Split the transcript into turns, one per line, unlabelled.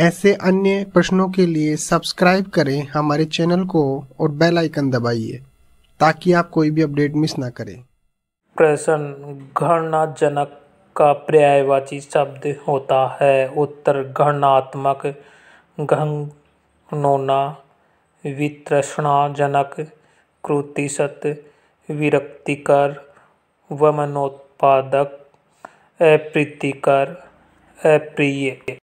ऐसे अन्य प्रश्नों के लिए सब्सक्राइब करें हमारे चैनल को और बेल आइकन दबाइए ताकि आप कोई भी अपडेट मिस ना करें
प्रश्न घृणाजनक का पर्यायवाची शब्द होता है उत्तर घृणात्मक घनोना वितृषणाजनक कृतिशत विरक्तिकर
वमनोत्पादक अप्रीतिकर अप्रिय